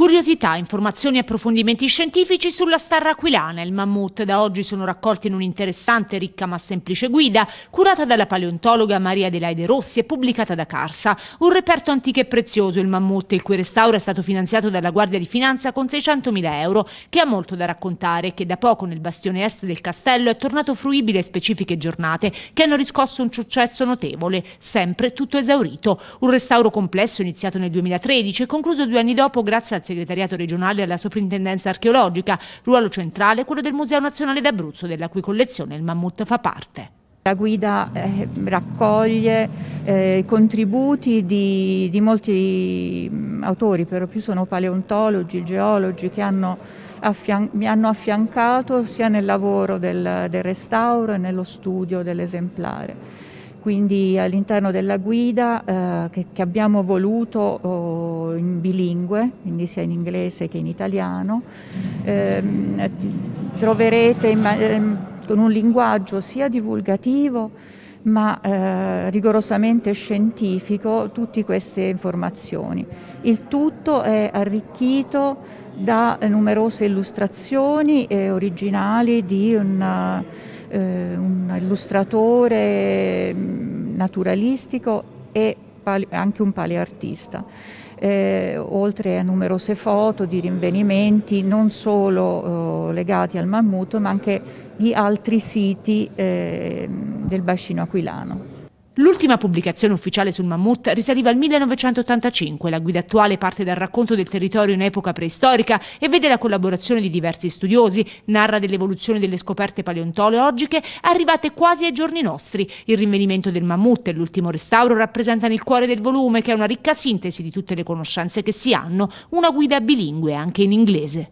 Curiosità, informazioni e approfondimenti scientifici sulla starra aquilana. Il mammut da oggi sono raccolti in un'interessante, ricca ma semplice guida, curata dalla paleontologa Maria Adelaide Rossi e pubblicata da Carsa. Un reperto antico e prezioso, il mammut, il cui restauro è stato finanziato dalla Guardia di Finanza con 600.000 euro, che ha molto da raccontare e che da poco nel bastione est del castello è tornato fruibile a specifiche giornate che hanno riscosso un successo notevole, sempre tutto esaurito. Un restauro complesso iniziato nel 2013 e concluso due anni dopo grazie a segretariato regionale alla soprintendenza archeologica, ruolo centrale quello del Museo Nazionale d'Abruzzo, della cui collezione il mammut fa parte. La guida eh, raccoglie eh, contributi di, di molti mm, autori, per lo più sono paleontologi, geologi che hanno mi hanno affiancato sia nel lavoro del, del restauro e nello studio dell'esemplare. Quindi all'interno della guida eh, che, che, abbiamo voluto oh, in bilingue, quindi sia in inglese che in italiano. Eh, troverete in, ehm, con un linguaggio sia divulgativo ma eh, rigorosamente scientifico tutte queste informazioni. Il tutto è arricchito da numerose illustrazioni eh, originali di un, eh, un illustratore mm, naturalistico e anche un paleartista eh, oltre a numerose foto di rinvenimenti non solo eh, legati al Mammuto ma anche di altri siti eh, del bacino aquilano. L'ultima pubblicazione ufficiale sul mammut risaliva al 1985. La guida attuale parte dal racconto del territorio in epoca preistorica e vede la collaborazione di diversi studiosi, narra dell'evoluzione delle scoperte paleontologiche arrivate quasi ai giorni nostri. Il rinvenimento del mammut e l'ultimo restauro rappresentano il cuore del volume, che è una ricca sintesi di tutte le conoscenze che si hanno, una guida bilingue anche in inglese.